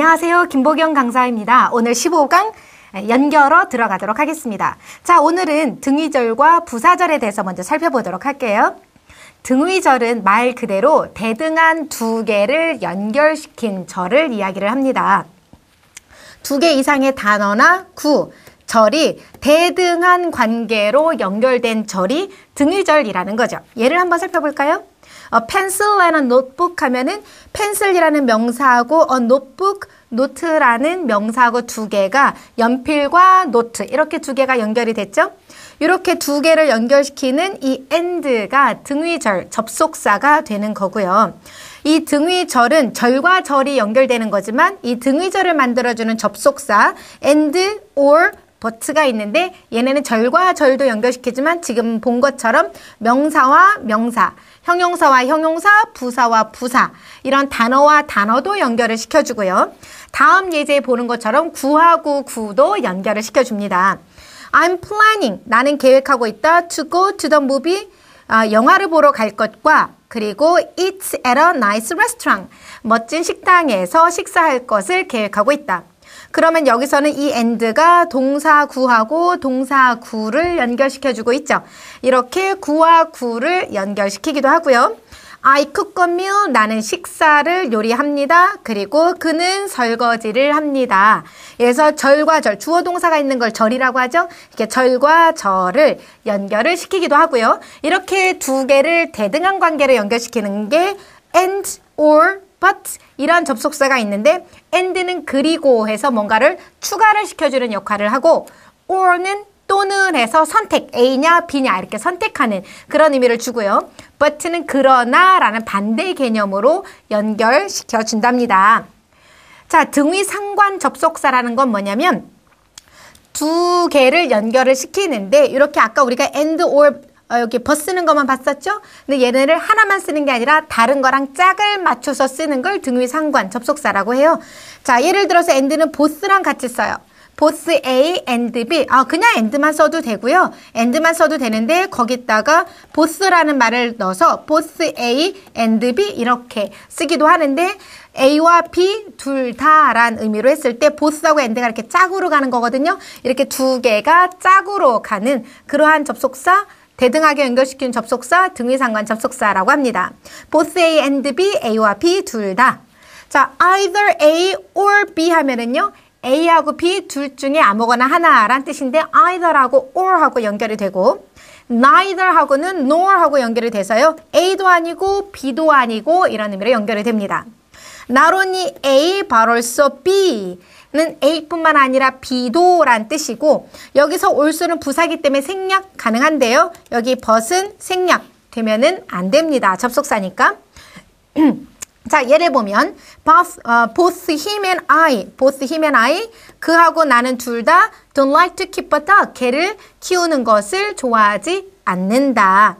안녕하세요. 김보경 강사입니다. 오늘 15강 연결어 들어가도록 하겠습니다. 자, 오늘은 등위절과 부사절에 대해서 먼저 살펴보도록 할게요. 등위절은 말 그대로 대등한 두 개를 연결시킨 절을 이야기를 합니다. 두 개 이상의 단어나 구, 절이 대등한 관계로 연결된 절이 등위절이라는 거죠. 예를 한번 살펴볼까요? 어, pencil이라는 노트북 하면은 pencil이라는 명사하고 a notebook 노트라는 명사하고 두 개가 연필과 노트 이렇게 두 개가 연결이 됐죠. 이렇게 두 개를 연결시키는 이 end가 등위절 접속사가 되는 거고요. 이 등위절은 절과 절이 연결되는 거지만 이 등위절을 만들어주는 접속사 and or 버츠가 있는데 얘네는 절과 절도 연결시키지만 지금 본 것처럼 명사와 명사, 형용사와 형용사, 부사와 부사 이런 단어와 단어도 연결을 시켜주고요. 다음 예제에 보는 것처럼 구하고 구도 연결을 시켜줍니다. I'm planning. 나는 계획하고 있다. To go to the movie. 아, 영화를 보러 갈 것과 그리고 eat at a nice restaurant. 멋진 식당에서 식사할 것을 계획하고 있다. 그러면 여기서는 이 and가 동사 구하고 동사 구를 연결시켜주고 있죠. 이렇게 구와 구를 연결시키기도 하고요. I cook a meal. 나는 식사를 요리합니다. 그리고 그는 설거지를 합니다. 그래서 절과 절, 주어 동사가 있는 걸 절이라고 하죠. 이렇게 절과 절을 연결을 시키기도 하고요. 이렇게 두 개를 대등한 관계로 연결시키는 게 and or but 이런 접속사가 있는데 and는 그리고 해서 뭔가를 추가를 시켜주는 역할을 하고 or는 또는 해서 선택 A냐 B냐 이렇게 선택하는 그런 의미를 주고요. but는 그러나 라는 반대 개념으로 연결시켜 준답니다. 자, 등위 상관 접속사라는 건 뭐냐면 두 개를 연결을 시키는데 이렇게 아까 우리가 and or 어, 이렇게 버스는 것만 봤었죠? 근데 얘네를 하나만 쓰는 게 아니라 다른 거랑 짝을 맞춰서 쓰는 걸 등위 상관, 접속사라고 해요. 자, 예를 들어서 and는 보스랑 같이 써요. 보스 A, and B. 아, 그냥 and만 써도 되고요. and만 써도 되는데 거기다가 보스라는 말을 넣어서 보스 A, and B 이렇게 쓰기도 하는데 A와 B 둘 다란 의미로 했을 때 보스하고 엔드가 이렇게 짝으로 가는 거거든요. 이렇게 두 개가 짝으로 가는 그러한 접속사 대등하게 연결시킨 접속사, 등위상관 접속사라고 합니다. both A and B, A와 B 둘 다. 자, either A or B 하면은요. A하고 B 둘 중에 아무거나 하나란 뜻인데 either하고 or하고 연결이 되고 neither하고는 nor하고 연결이 돼서요. A도 아니고 B도 아니고 이런 의미로 연결이 됩니다. not only A but also B 는 A뿐만 아니라 B도란 뜻이고 여기서 올수는 부사기 때문에 생략 가능한데요. 여기 벗은 생략 되면은 안 됩니다. 접속사니까. 자, 예를 보면 both, uh, both him and I, both him and I, 그하고 나는 둘 다 don't like to keep a dog, 개를 키우는 것을 좋아하지 않는다.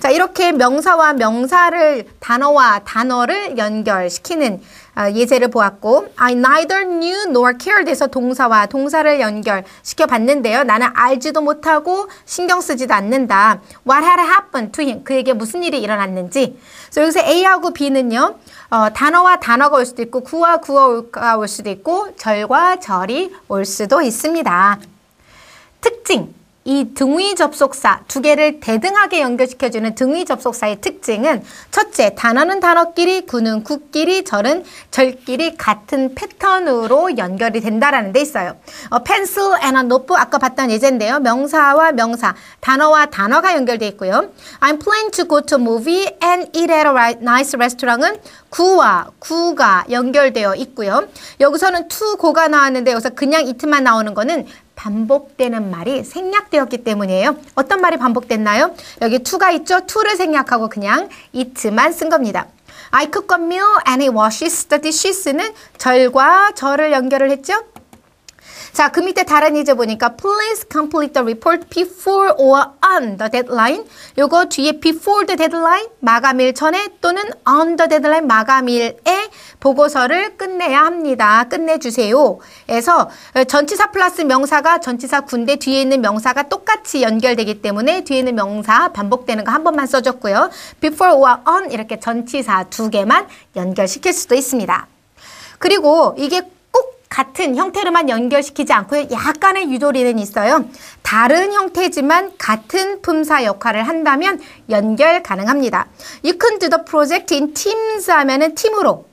자, 이렇게 명사와 명사를 단어와 단어를 연결시키는 어, 예제를 보았고 I neither knew nor cared에서 동사와 동사를 연결시켜 봤는데요. 나는 알지도 못하고 신경 쓰지도 않는다. What had happened to him? 그에게 무슨 일이 일어났는지. 그래서 여기서 A하고 B는요. 어, 단어와 단어가 올 수도 있고 구와 구가올 수도 있고 절과 절이 올 수도 있습니다. 특징 이 등위 접속사 두 개를 대등하게 연결시켜주는 등위 접속사의 특징은 첫째, 단어는 단어끼리, 구는 구끼리, 절은 절끼리 같은 패턴으로 연결이 된다라는 데 있어요. 어, pencil and a notebook 아까 봤던 예제인데요. 명사와 명사, 단어와 단어가 연결돼 있고요. I'm planning to go to movie and eat at a nice restaurant은 구와 구가 연결되어 있고요. 여기서는 to 고가 나왔는데 여기서 그냥 이트만 나오는 거는 반복되는 말이 생략되었기 때문이에요. 어떤 말이 반복됐나요? 여기 to가 있죠? to를 생략하고 그냥 it만 쓴 겁니다. I cook a meal and he washes the dishes는 절과 저를 연결을 했죠? 자, 그 밑에 다른 이제 보니까 please complete the report before or on the deadline. 요거 뒤에 before the deadline 마감일 전에 또는 on the deadline 마감일에 보고서를 끝내야 합니다. 끝내주세요. 에서 어, 전치사 플러스 명사가 전치사 군대 뒤에 있는 명사가 똑같이 연결되기 때문에 뒤에 있는 명사 반복되는 거 한 번만 써줬고요. before or on 이렇게 전치사 두 개만 연결시킬 수도 있습니다. 그리고 이게 같은 형태로만 연결시키지 않고 약간의 유도리는 있어요. 다른 형태지만 같은 품사 역할을 한다면 연결 가능합니다. You can do the project in teams 하면은 팀으로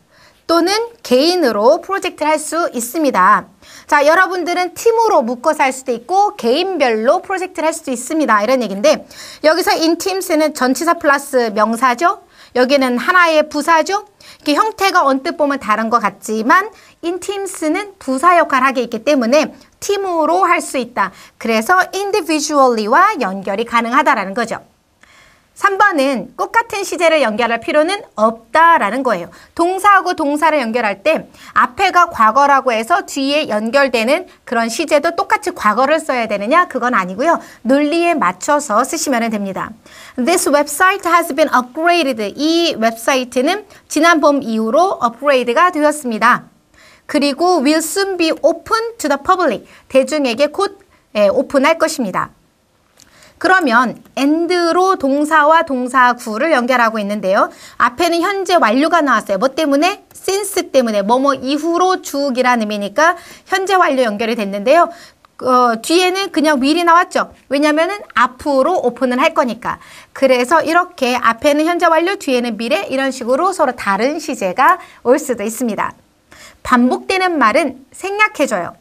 또는 개인으로 프로젝트를 할 수 있습니다. 자, 여러분들은 팀으로 묶어서 할 수도 있고 개인별로 프로젝트를 할 수도 있습니다. 이런 얘기인데 여기서 in teams는 전치사 플러스 명사죠. 여기는 하나의 부사죠. 이렇게 형태가 언뜻 보면 다른 것 같지만 in teams는 부사 역할을 하게 있기 때문에 팀으로 할 수 있다. 그래서 individually와 연결이 가능하다라는 거죠. 3번은 꽃 같은 시제를 연결할 필요는 없다라는 거예요. 동사하고 동사를 연결할 때 앞에가 과거라고 해서 뒤에 연결되는 그런 시제도 똑같이 과거를 써야 되느냐? 그건 아니고요. 논리에 맞춰서 쓰시면 됩니다. This website has been upgraded. 이 웹사이트는 지난 봄 이후로 업그레이드가 되었습니다. 그리고 will soon be open to the public. 대중에게 곧 예, 오픈할 것입니다. 그러면 and로 동사와 동사구를 연결하고 있는데요. 앞에는 현재 완료가 나왔어요. 뭐 때문에? since 때문에 뭐뭐 이후로 주기라는 의미니까 현재 완료 연결이 됐는데요. 어, 뒤에는 그냥 will이 나왔죠. 왜냐면은 앞으로 오픈을 할 거니까. 그래서 이렇게 앞에는 현재 완료, 뒤에는 미래 이런 식으로 서로 다른 시제가 올 수도 있습니다. 반복되는 말은 생략해줘요.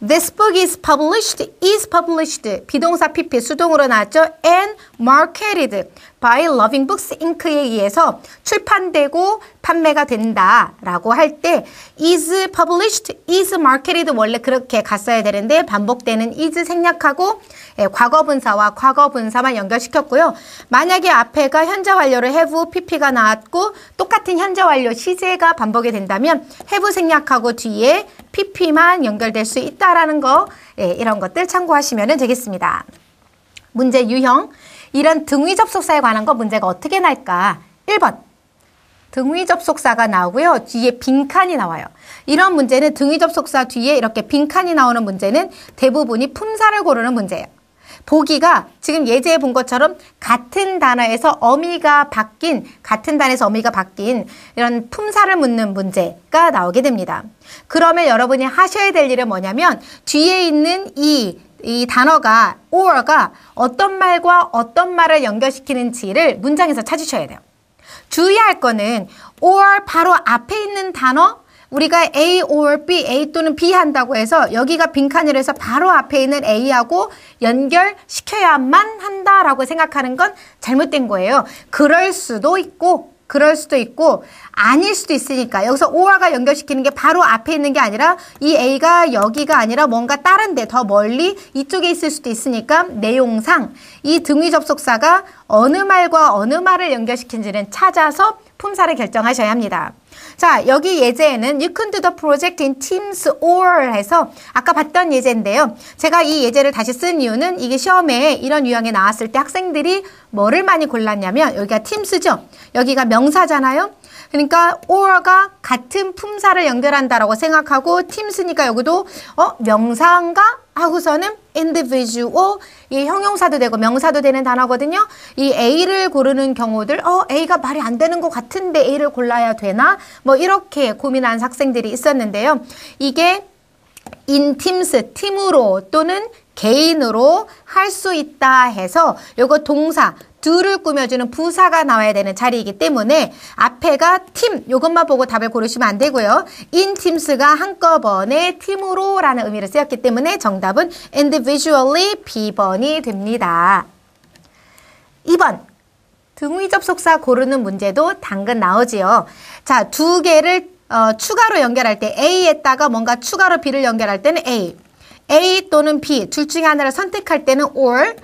This book is published, is published. 비동사 PP 수동으로 나왔죠. And marketed. by Loving Books Inc.에 의해서 출판되고 판매가 된다라고 할 때 is published, is marketed 원래 그렇게 갔어야 되는데 반복되는 is 생략하고 예, 과거분사와 과거분사만 연결시켰고요. 만약에 앞에가 현재 완료를 have, pp가 나왔고 똑같은 현재 완료 시제가 반복이 된다면 have 생략하고 뒤에 pp만 연결될 수 있다라는 거 예, 이런 것들 참고하시면 되겠습니다. 문제 유형 이런 등위 접속사에 관한 거 문제가 어떻게 날까? 1번. 등위 접속사가 나오고요. 뒤에 빈칸이 나와요. 이런 문제는 등위 접속사 뒤에 이렇게 빈칸이 나오는 문제는 대부분이 품사를 고르는 문제예요. 보기가 지금 예제에 본 것처럼 같은 단어에서 어미가 바뀐 같은 단어에서 어미가 바뀐 이런 품사를 묻는 문제가 나오게 됩니다. 그러면 여러분이 하셔야 될 일은 뭐냐면 뒤에 있는 이이 단어가 or가 어떤 말과 어떤 말을 연결시키는지를 문장에서 찾으셔야 돼요. 주의할 거는 or 바로 앞에 있는 단어 우리가 A or B, A 또는 B 한다고 해서 여기가 빈칸이라서 바로 앞에 있는 A하고 연결시켜야만 한다라고 생각하는 건 잘못된 거예요. 그럴 수도 있고 그럴 수도 있고 아닐 수도 있으니까 여기서 오와가 연결시키는 게 바로 앞에 있는 게 아니라 이 A가 여기가 아니라 뭔가 다른 데 더 멀리 이쪽에 있을 수도 있으니까 내용상 이 등위 접속사가 어느 말과 어느 말을 연결시킨지는 찾아서 품사를 결정하셔야 합니다. 자, 여기 예제에는 you can do the project in teams or 해서 아까 봤던 예제인데요. 제가 이 예제를 다시 쓴 이유는 이게 시험에 이런 유형이 나왔을 때 학생들이 뭐를 많이 골랐냐면 여기가 팀스죠. 여기가 명사잖아요. 그러니까 or가 같은 품사를 연결한다라고 생각하고 팀스니까 여기도 어 명사인가 하고서는 individual 이 형용사도 되고 명사도 되는 단어거든요. 이 A를 고르는 경우들 어 A가 말이 안 되는 것 같은데 A를 골라야 되나 뭐 이렇게 고민한 학생들이 있었는데요. 이게 in teams 팀으로 또는 개인으로 할 수 있다 해서 요거 동사 둘을 꾸며주는 부사가 나와야 되는 자리이기 때문에 앞에가 팀 이것만 보고 답을 고르시면 안 되고요. in teams가 한꺼번에 팀으로라는 의미를 쓰였기 때문에 정답은 individually B번이 됩니다. 2번 등위 접속사 고르는 문제도 당근 나오지요. 자, 두 개를 어, 추가로 연결할 때 A에다가 뭔가 추가로 B를 연결할 때는 A, A 또는 B 둘 중에 하나를 선택할 때는 or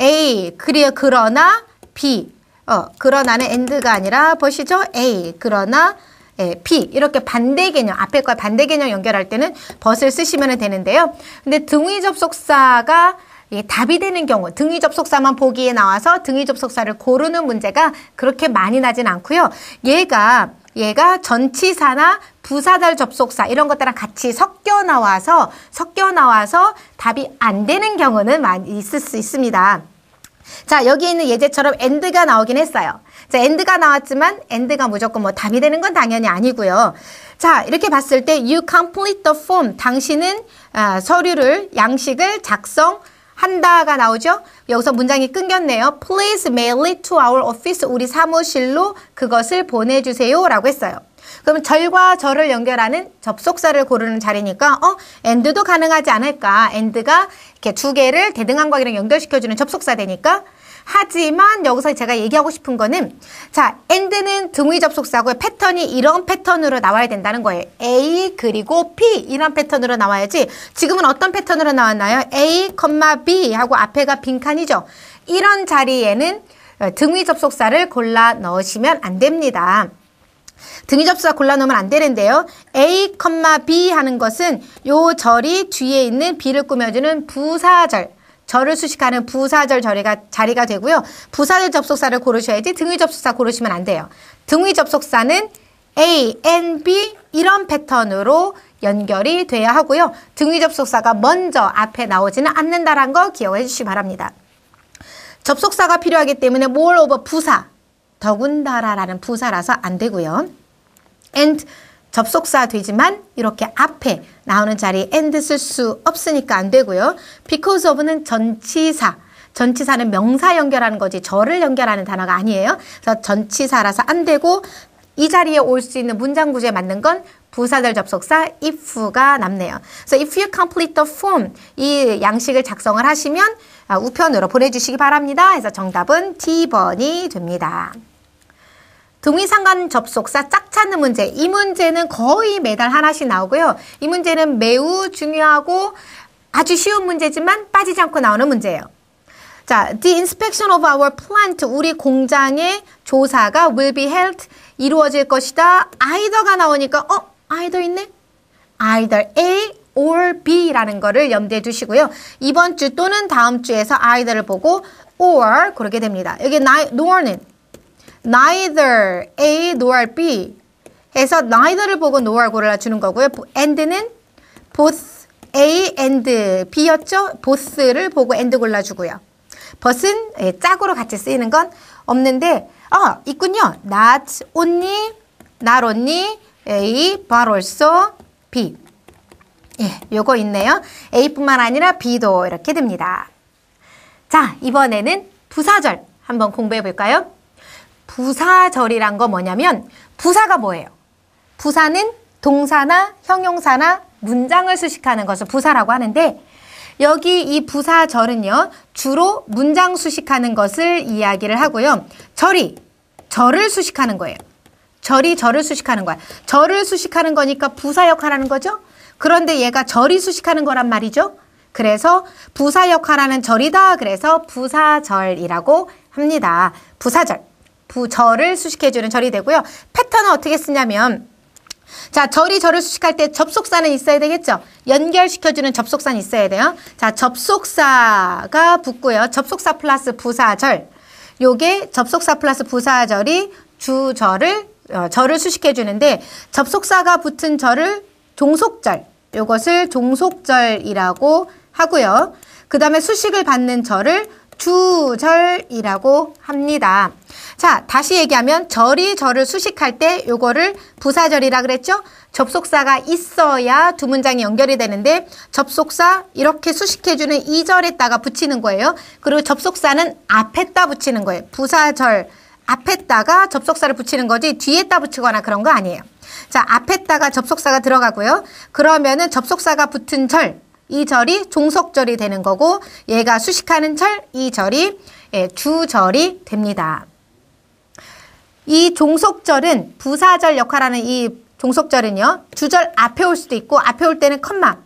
A 그래 그러나 B. 어, 그러나는 and가 아니라 보시죠? A. 그러나 예, B 이렇게 반대 개념 앞에 거 반대 개념 연결할 때는 벗을 쓰시면 되는데요. 근데 등위 접속사가 예, 답이 되는 경우 등위 접속사만 보기에 나와서 등위 접속사를 고르는 문제가 그렇게 많이 나진 않고요. 얘가 얘가 전치사나 부사달 접속사 이런 것들랑 같이 섞여 나와서 섞여 나와서 답이 안 되는 경우는 많이 있을 수 있습니다. 자, 여기 있는 예제처럼 엔드가 나오긴 했어요. 자, 엔드가 나왔지만 엔드가 무조건 뭐 답이 되는 건 당연히 아니고요. 자, 이렇게 봤을 때 you complete the form. 당신은 아, 서류를 양식을 작성 한다가 나오죠. 여기서 문장이 끊겼네요. Please mail it to our office. 우리 사무실로 그것을 보내주세요. 라고 했어요. 그럼 절과 절을 연결하는 접속사를 고르는 자리니까 어 and도 가능하지 않을까? and가 이렇게 두 개를 대등한 관계랑 연결시켜주는 접속사 되니까 하지만 여기서 제가 얘기하고 싶은 거는 자 and는 등위 접속사고 패턴이 이런 패턴으로 나와야 된다는 거예요. a 그리고 p 이런 패턴으로 나와야지 지금은 어떤 패턴으로 나왔나요? a, b 하고 앞에가 빈칸이죠. 이런 자리에는 어, 등위 접속사를 골라 넣으시면 안 됩니다. 등위 접수가 골라놓으면 안 되는데요. A, B 하는 것은 요 절이 뒤에 있는 B를 꾸며주는 부사절. 절을 수식하는 부사절 절이가 자리가 되고요. 부사절 접속사를 고르셔야지 등위 접속사 고르시면 안 돼요. 등위 접속사는 A, N, B 이런 패턴으로 연결이 돼야 하고요. 등위 접속사가 먼저 앞에 나오지는 않는다라는거 기억해 주시기 바랍니다. 접속사가 필요하기 때문에 more over 부사 더군다라라는 부사라서 안 되고요. and 접속사 되지만 이렇게 앞에 나오는 자리에 and 쓸 수 없으니까 안 되고요. because of는 전치사 전치사는 명사 연결하는 거지 저를 연결하는 단어가 아니에요. 그래서 전치사라서 안 되고 이 자리에 올 수 있는 문장 구조에 맞는 건 부사절 접속사 if가 남네요. 그래서 if you complete the form 이 양식을 작성을 하시면 아, 우편으로 보내주시기 바랍니다. 그래서 정답은 D번이 됩니다. 동의상관 접속사 짝찾는 문제. 이 문제는 거의 매달 하나씩 나오고요. 이 문제는 매우 중요하고 아주 쉬운 문제지만 빠지지 않고 나오는 문제예요. 자, the inspection of our plant, 우리 공장의 조사가 will be held, 이루어질 것이다. 아이더가 나오니까, 어? either 있네? either A or B라는 거를 염두에 두시고요. 이번 주 또는 다음 주에서 either를 보고 or 고르게 됩니다. 여기 nor는 neither A nor B 해서 neither를 보고 nor 골라주는 거고요. and는 both A and B였죠? both를 보고 and 골라주고요. but은 예, 짝으로 같이 쓰이는 건 없는데 어 있군요. not only, not only A, but also B. 예, 요거 있네요. A뿐만 아니라 B도 이렇게 됩니다. 자, 이번에는 부사절 한번 공부해 볼까요? 부사절이란 거 뭐냐면 부사가 뭐예요? 부사는 동사나 형용사나 문장을 수식하는 것을 부사라고 하는데 여기 이 부사절은요 주로 문장 수식하는 것을 이야기를 하고요 절이 절을 수식하는 거예요 절이 절을 수식하는 거야. 절을 수식하는 거니까 부사 역할하는 거죠. 그런데 얘가 절이 수식하는 거란 말이죠. 그래서 부사 역할하는 절이다. 그래서 부사절이라고 합니다. 부사절. 부절을 수식해주는 절이 되고요. 패턴은 어떻게 쓰냐면 자, 절이 절을 수식할 때 접속사는 있어야 되겠죠? 연결시켜주는 접속사는 있어야 돼요. 자, 접속사가 붙고요. 접속사 플러스 부사절. 요게 접속사 플러스 부사절이 주절을 어, 절을 수식해 주는데 접속사가 붙은 절을 종속절, 이것을 종속절이라고 하고요. 그 다음에 수식을 받는 절을 주절이라고 합니다. 자, 다시 얘기하면 절이 절을 수식할 때 요거를 부사절이라 그랬죠? 접속사가 있어야 두 문장이 연결이 되는데 접속사 이렇게 수식해주는 이절에다가 붙이는 거예요. 그리고 접속사는 앞에다 붙이는 거예요. 부사절 앞에다가 접속사를 붙이는 거지 뒤에다 붙이거나 그런 거 아니에요. 자, 앞에다가 접속사가 들어가고요. 그러면은 접속사가 붙은 절, 이 절이 종속절이 되는 거고 얘가 수식하는 절, 이 절이 예, 주절이 됩니다. 이 종속절은 부사절 역할하는 이 종속절은요. 주절 앞에 올 수도 있고 앞에 올 때는 컴마.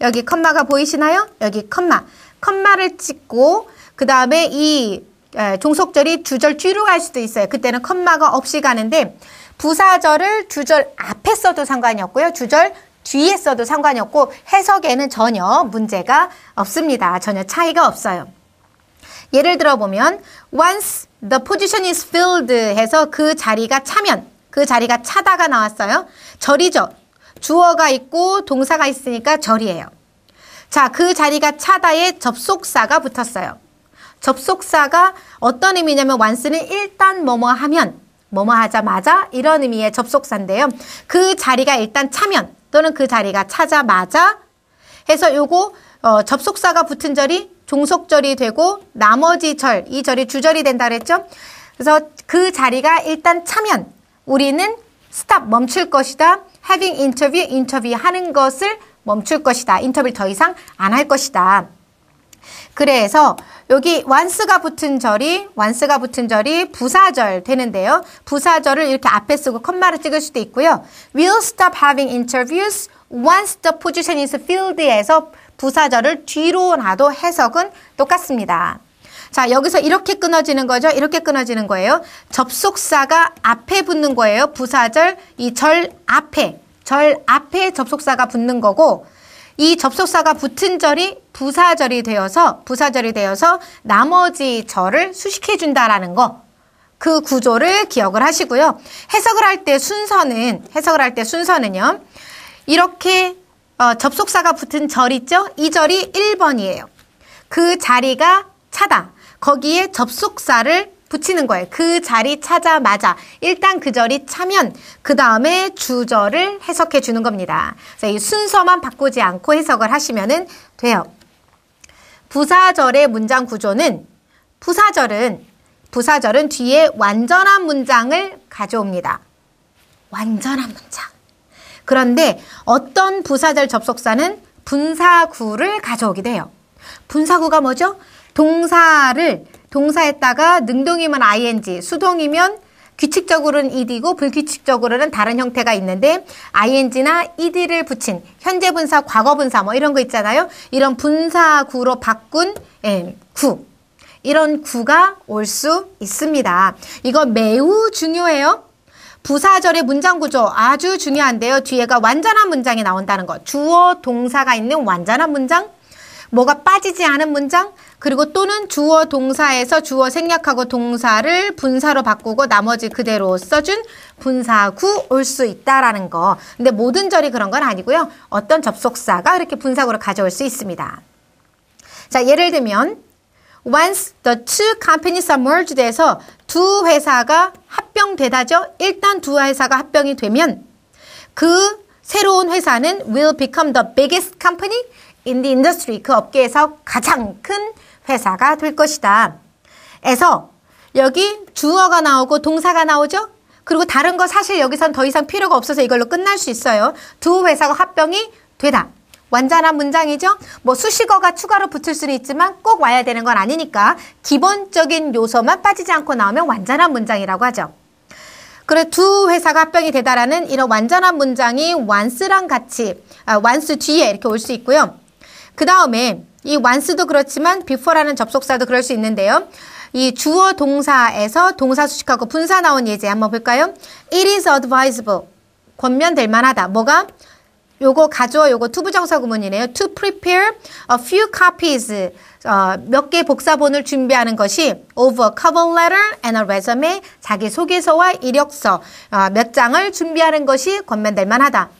여기 컴마가 보이시나요? 여기 컴마. 컴마를 찍고 그 다음에 이 종속절이 주절 뒤로 갈 수도 있어요. 그때는 컴마가 없이 가는데 부사절을 주절 앞에 써도 상관이 없고요. 주절 뒤에 써도 상관이 없고 해석에는 전혀 문제가 없습니다. 전혀 차이가 없어요. 예를 들어 보면 once the position is filled 해서 그 자리가 차면 그 자리가 차다가 나왔어요. 절이죠. 주어가 있고 동사가 있으니까 절이에요. 자, 그 자리가 차다에 접속사가 붙었어요. 접속사가 어떤 의미냐면 완스는 일단 뭐뭐 하면 뭐뭐 하자마자 이런 의미의 접속사인데요. 그 자리가 일단 차면 또는 그 자리가 차자마자 해서 요거 어, 접속사가 붙은 절이 종속절이 되고 나머지 절, 이 절이 주절이 된다 그랬죠? 그래서 그 자리가 일단 차면 우리는 스탑 멈출 것이다. having interview, 인터뷰 하는 것을 멈출 것이다. 인터뷰를 더 이상 안 할 것이다. 그래서 여기 완스가 붙은 절이 완스가 붙은 절이 부사절 되는데요. 부사절을 이렇게 앞에 쓰고 컴마를 찍을 수도 있고요. We'll stop having interviews once the position is filled에서 부사절을 뒤로놔도 해석은 똑같습니다. 자, 여기서 이렇게 끊어지는 거죠. 이렇게 끊어지는 거예요. 접속사가 앞에 붙는 거예요. 부사절 이 절 앞에 절 앞에 접속사가 붙는 거고 이 접속사가 붙은 절이 부사절이 되어서 부사절이 되어서 나머지 절을 수식해 준다라는 거. 그 구조를 기억을 하시고요. 해석을 할 때 순서는 해석을 할 때 순서는요. 이렇게 어, 접속사가 붙은 절 있죠? 이 절이 1번이에요. 그 자리가 차다. 거기에 접속사를 붙이는 거예요. 그 자리 찾아마자 일단 그 절이 차면 그 다음에 주절을 해석해 주는 겁니다. 그래서 이 순서만 바꾸지 않고 해석을 하시면 돼요. 부사절의 문장 구조는 부사절은 부사절은 뒤에 완전한 문장을 가져옵니다. 완전한 문장. 그런데 어떤 부사절 접속사는 분사구를 가져오기도 요 분사구가 뭐죠? 동사를 동사에다가 능동이면 ing, 수동이면 규칙적으로는 ed이고 불규칙적으로는 다른 형태가 있는데 ing나 ed를 붙인 현재 분사, 과거 분사 뭐 이런 거 있잖아요. 이런 분사구로 바꾼 예, 구. 이런 구가 올 수 있습니다. 이거 매우 중요해요. 부사절의 문장 구조 아주 중요한데요. 뒤에가 완전한 문장이 나온다는 거. 주어 동사가 있는 완전한 문장, 뭐가 빠지지 않은 문장, 그리고 또는 주어 동사에서 주어 생략하고 동사를 분사로 바꾸고 나머지 그대로 써준 분사구 올 수 있다라는 거. 근데 모든 절이 그런 건 아니고요. 어떤 접속사가 이렇게 분사구로 가져올 수 있습니다. 자, 예를 들면 Once the two companies are merged에서 두 회사가 합병되다죠. 일단 두 회사가 합병이 되면 그 새로운 회사는 will become the biggest company in the industry. 그 업계에서 가장 큰 회사가 될 것이다. 에서 여기 주어가 나오고 동사가 나오죠? 그리고 다른 거 사실 여기선 더 이상 필요가 없어서 이걸로 끝날 수 있어요. 두 회사가 합병이 되다. 완전한 문장이죠? 뭐 수식어가 추가로 붙을 수는 있지만 꼭 와야 되는 건 아니니까 기본적인 요소만 빠지지 않고 나오면 완전한 문장이라고 하죠. 그래 두 회사가 합병이 되다라는 이런 완전한 문장이 완스랑 같이 아, 완스 뒤에 이렇게 올 수 있고요. 그 다음에 이 완스도 그렇지만 비포라는 접속사도 그럴 수 있는데요. 이 주어 동사에서 동사 수식하고 분사 나온 예제 한번 볼까요? It is advisable. 권면될 만하다. 뭐가? 요거 가져와 요거 투부정사 구문이네요. To prepare a few copies. 어, 몇 개 복사본을 준비하는 것이 over cover letter and a resume. 자기소개서와 이력서 어, 몇 장을 준비하는 것이 권면될 만하다.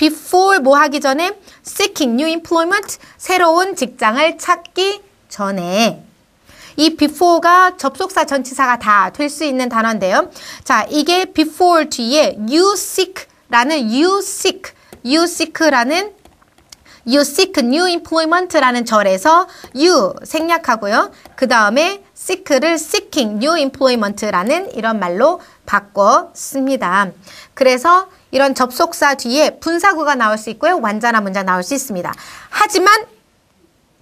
before 뭐 하기 전에 seeking new employment 새로운 직장을 찾기 전에 이 before가 접속사 전치사가 다 될 수 있는 단어인데요. 자, 이게 before 뒤에 you seek라는 you seek, you seek라는 you seek new employment라는 절에서 you 생략하고요. 그 다음에 seek를 seeking new employment라는 이런 말로 바꿔 씁니다. 그래서 이런 접속사 뒤에 분사구가 나올 수 있고요. 완자나 문장 나올 수 있습니다. 하지만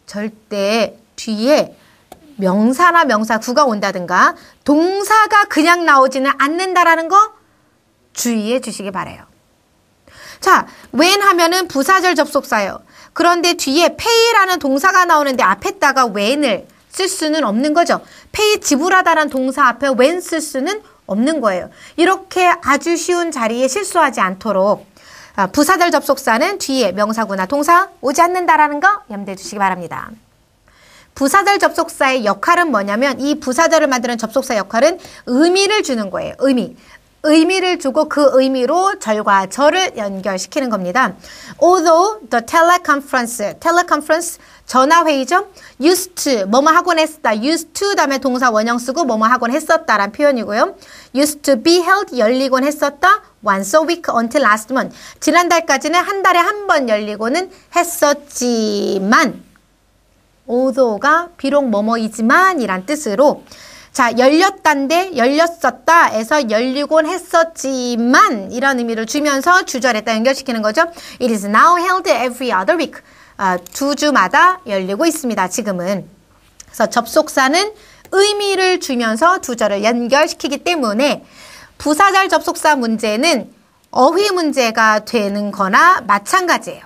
절대 뒤에 명사나 명사구가 온다든가 동사가 그냥 나오지는 않는다라는 거 주의해 주시기 바래요. 자, when 하면은 부사절 접속사예요. 그런데 뒤에 pay라는 동사가 나오는데 앞에다가 when을 쓸 수는 없는 거죠. pay 지불하다라는 동사 앞에 when 쓸 수는 없는 거예요. 이렇게 아주 쉬운 자리에 실수하지 않도록 아, 부사절 접속사는 뒤에 명사구나 동사 오지 않는다라는 거 염두해 주시기 바랍니다. 부사절 접속사의 역할은 뭐냐면 이 부사절을 만드는 접속사 역할은 의미를 주는 거예요. 의미. 의미를 주고 그 의미로 절과 절을 연결시키는 겁니다. Although the teleconference, teleconference 전화회의죠? used to, 뭐뭐 하곤 했었다. used to 다음에 동사 원형 쓰고 뭐뭐 하곤 했었다란 표현이고요. used to be held, 열리곤 했었다. once a week until last month. 지난달까지는 한 달에 한 번 열리고는 했었지만, althogh가 비록 뭐뭐이지만 이란 뜻으로 자, 열렸단데 열렸었다에서 열리곤 했었지만 이런 의미를 주면서 주절에다 연결시키는 거죠. It is now held every other week. 아, 두 주마다 열리고 있습니다. 지금은. 그래서 접속사는 의미를 주면서 두 절을 연결시키기 때문에 부사절 접속사 문제는 어휘 문제가 되는 거나 마찬가지예요.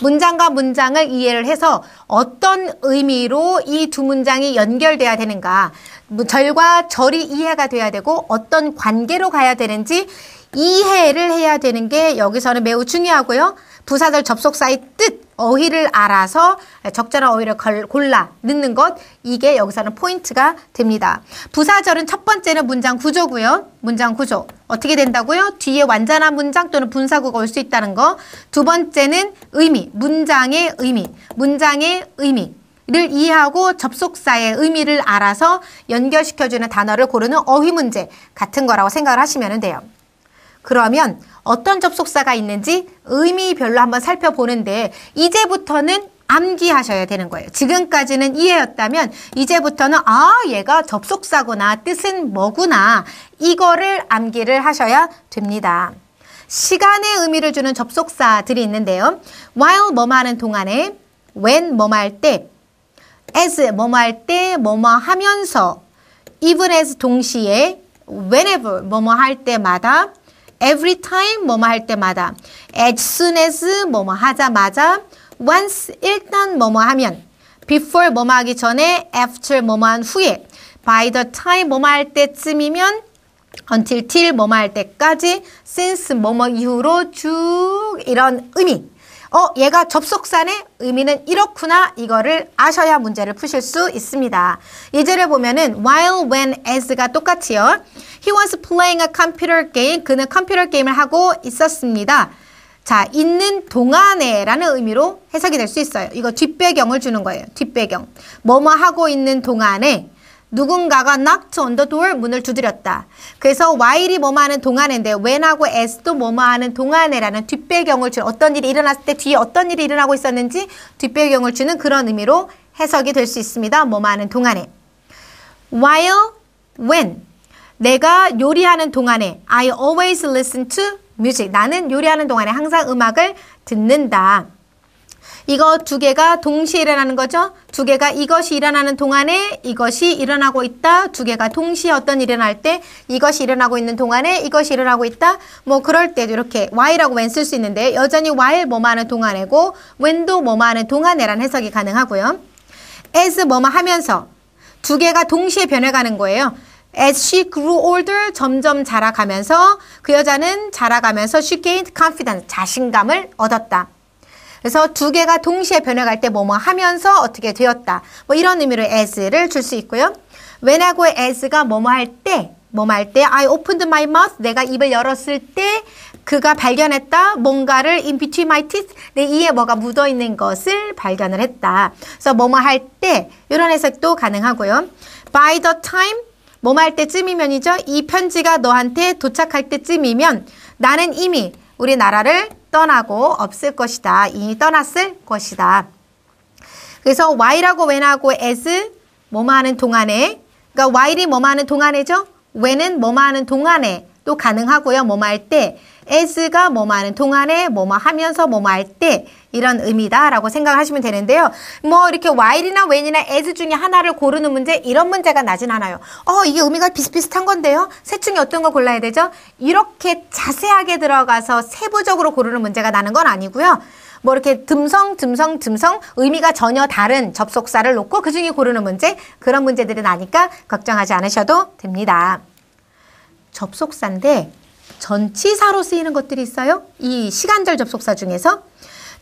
문장과 문장을 이해를 해서 어떤 의미로 이 두 문장이 연결돼야 되는가 뭐 절과 절이 이해가 돼야 되고 어떤 관계로 가야 되는지 이해를 해야 되는 게 여기서는 매우 중요하고요. 부사절 접속사의 뜻 어휘를 알아서 적절한 어휘를 걸, 골라 넣는 것 이게 여기서는 포인트가 됩니다. 부사절은 첫 번째는 문장 구조고요. 문장 구조 어떻게 된다고요? 뒤에 완전한 문장 또는 분사구가 올 수 있다는 거. 두 번째는 의미, 문장의 의미, 문장의 의미. 를 이해하고 접속사의 의미를 알아서 연결시켜주는 단어를 고르는 어휘 문제 같은 거라고 생각을 하시면 돼요. 그러면 어떤 접속사가 있는지 의미별로 한번 살펴보는데 이제부터는 암기하셔야 되는 거예요. 지금까지는 이해였다면 이제부터는 아 얘가 접속사구나 뜻은 뭐구나 이거를 암기를 하셔야 됩니다. 시간의 의미를 주는 접속사들이 있는데요. while 뭐뭐 하는 동안에 when 뭐뭐 할 때, as 뭐뭐 할 때, 뭐 뭐 하면서 even as 동시에 whenever 뭐 뭐 할 때마다 every time 뭐뭐 할 때마다 as soon as 뭐뭐 하자마자 once 일단 뭐뭐 하면 before 뭐뭐 하기 전에 after 뭐뭐 한 후에 by the time 뭐뭐 할 때쯤이면 until till 뭐뭐 할 때까지 since 뭐뭐 이후로 쭉 이런 의미 어, 얘가 접속사의 의미는 이렇구나 이거를 아셔야 문제를 푸실 수 있습니다. 예제를 보면은 while, when, as가 똑같이요. He was playing a computer game. 그는 컴퓨터 게임을 하고 있었습니다. 자, 있는 동안에라는 의미로 해석이 될 수 있어요. 이거 뒷배경을 주는 거예요. 뒷배경. 뭐뭐 하고 있는 동안에 누군가가 knocked on the door 문을 두드렸다. 그래서 while이 뭐뭐하는 동안인데 when하고 as도 뭐뭐하는 동안에라는 뒷배경을 주는 어떤 일이 일어났을 때 뒤에 어떤 일이 일어나고 있었는지 뒷배경을 주는 그런 의미로 해석이 될 수 있습니다. 뭐뭐하는 동안에 while when 내가 요리하는 동안에 I always listen to music 나는 요리하는 동안에 항상 음악을 듣는다. 이거 두 개가 동시에 일어나는 거죠. 두 개가 이것이 일어나는 동안에 이것이 일어나고 있다. 두 개가 동시에 어떤 일어날 때 이것이 일어나고 있는 동안에 이것이 일어나고 있다. 뭐 그럴 때도 이렇게 why라고 when 쓸 수 있는데 여전히 w h i l 뭐만은 동안에고 when도 뭐만은 동안에란 해석이 가능하고요. as 뭐뭐 하면서 두 개가 동시에 변해가는 거예요. As she grew older, 점점 자라가면서 그 여자는 자라가면서 she gained confidence, 자신감을 얻었다. 그래서 두 개가 동시에 변해갈 때 뭐뭐 하면서 어떻게 되었다. 뭐 이런 의미로 as를 줄 수 있고요. when하고 as가 뭐뭐 할 때, 뭐뭐 할 때, I opened my mouth, 내가 입을 열었을 때, 그가 발견했다. 뭔가를 in between my teeth, 내 이에 뭐가 묻어있는 것을 발견을 했다. 그래서 뭐뭐 할 때, 이런 해석도 가능하고요. by the time, 뭐뭐 할 때쯤이면이죠. 이 편지가 너한테 도착할 때쯤이면 나는 이미 우리나라를 떠나고 없을 것이다. 이미 떠났을 것이다. 그래서 why라고 when하고 as 뭐뭐 하는 동안에 그러니까 why이 뭐뭐 하는 동안에죠? when은 뭐뭐 하는 동안에 또 가능하고요. 뭐뭐 할 때. as가 뭐뭐 하는 동안에 뭐뭐 하면서 뭐뭐 할 때 이런 의미다라고 생각하시면 되는데요. 뭐 이렇게 while이나 when이나 as 중에 하나를 고르는 문제 이런 문제가 나진 않아요. 어 이게 의미가 비슷비슷한 건데요. 셋 중에 어떤 걸 골라야 되죠? 이렇게 자세하게 들어가서 세부적으로 고르는 문제가 나는 건 아니고요. 뭐 이렇게 듬성, 듬성, 듬성 의미가 전혀 다른 접속사를 놓고 그 중에 고르는 문제 그런 문제들이 나니까 걱정하지 않으셔도 됩니다. 접속사인데 전치사로 쓰이는 것들이 있어요. 이 시간절 접속사 중에서